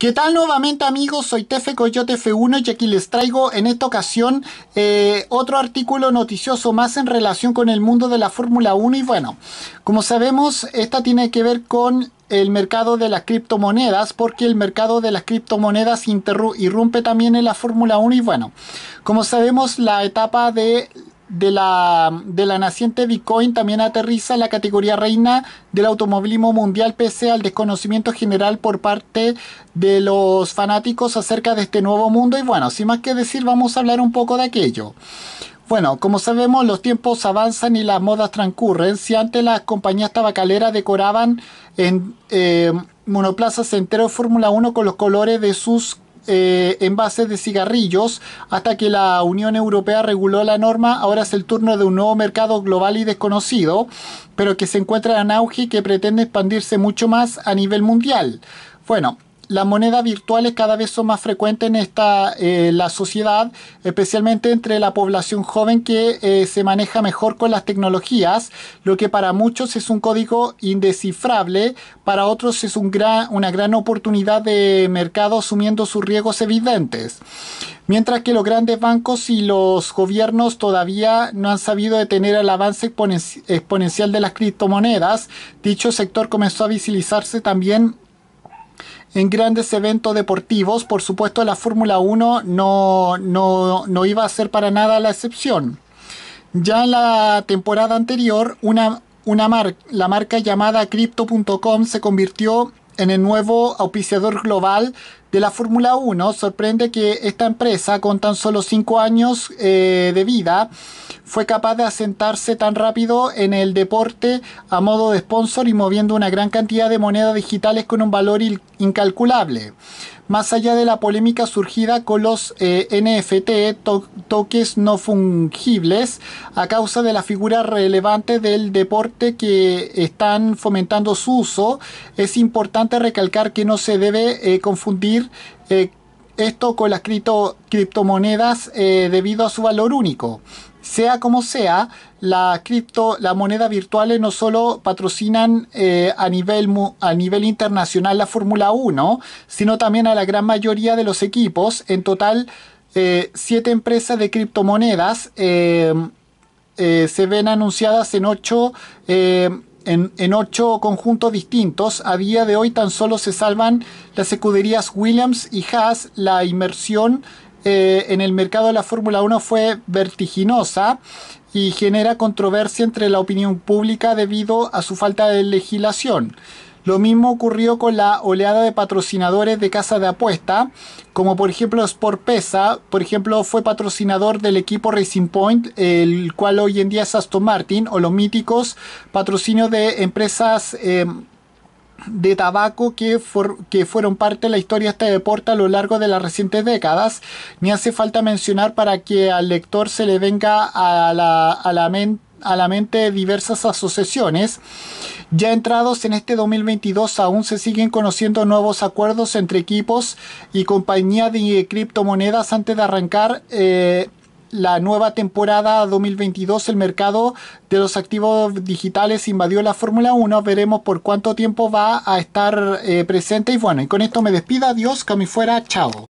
¿Qué tal nuevamente amigos? Soy Tefe Coyote F1 y aquí les traigo en esta ocasión eh, otro artículo noticioso más en relación con el mundo de la Fórmula 1 y bueno, como sabemos esta tiene que ver con el mercado de las criptomonedas porque el mercado de las criptomonedas irrumpe también en la Fórmula 1 y bueno, como sabemos la etapa de de la, de la naciente Bitcoin también aterriza la categoría reina del automovilismo mundial pese al desconocimiento general por parte de los fanáticos acerca de este nuevo mundo y bueno, sin más que decir vamos a hablar un poco de aquello. Bueno, como sabemos los tiempos avanzan y las modas transcurren. Si antes las compañías tabacaleras decoraban en eh, monoplazas enteros Fórmula 1 con los colores de sus eh, en envases de cigarrillos hasta que la Unión Europea reguló la norma. Ahora es el turno de un nuevo mercado global y desconocido, pero que se encuentra en auge y que pretende expandirse mucho más a nivel mundial. Bueno, las monedas virtuales cada vez son más frecuentes en esta, eh, la sociedad, especialmente entre la población joven que eh, se maneja mejor con las tecnologías, lo que para muchos es un código indescifrable, para otros es un una gran oportunidad de mercado asumiendo sus riesgos evidentes. Mientras que los grandes bancos y los gobiernos todavía no han sabido detener el avance exponencial de las criptomonedas, dicho sector comenzó a visibilizarse también en grandes eventos deportivos. Por supuesto, la Fórmula 1 no, no, iba a ser para nada la excepción. Ya en la temporada anterior, una, una la marca llamada Crypto.com se convirtió en el nuevo auspiciador global de la Fórmula 1, sorprende que esta empresa, con tan solo 5 años eh, de vida, fue capaz de asentarse tan rápido en el deporte a modo de sponsor y moviendo una gran cantidad de monedas digitales con un valor incalculable. Más allá de la polémica surgida con los eh, NFT, toques no fungibles, a causa de la figura relevante del deporte que están fomentando su uso, es importante recalcar que no se debe eh, confundir eh, esto con las criptomonedas eh, debido a su valor único. Sea como sea, la cripto, las monedas virtuales no solo patrocinan eh, a, nivel, a nivel internacional la Fórmula 1, sino también a la gran mayoría de los equipos. En total, siete empresas de criptomonedas se ven anunciadas en ocho en, ocho conjuntos distintos. A día de hoy tan solo se salvan las escuderías Williams y Haas. La inmersión eh, en el mercado de la Fórmula 1 fue vertiginosa y genera controversia entre la opinión pública debido a su falta de legislación. Lo mismo ocurrió con la oleada de patrocinadores de casas de apuesta, como por ejemplo Pesa, por ejemplo fue patrocinador del equipo Racing Point, el cual hoy en día es Aston Martin, o los míticos patrocinio de empresas... Eh, de tabaco que, que, fueron parte de la historia de este deporte a lo largo de las recientes décadas, ni hace falta mencionar para que al lector se le venga a la, a la mente a la mente diversas asociaciones. Ya entrados en este 2022 aún se siguen conociendo nuevos acuerdos entre equipos y compañía de criptomonedas antes de arrancar eh, la nueva temporada 2022 el mercado de los activos digitales invadió la Fórmula 1. Veremos por cuánto tiempo va a estar eh, presente. Y bueno, y con esto me despido. Adiós, que fuera. Chao.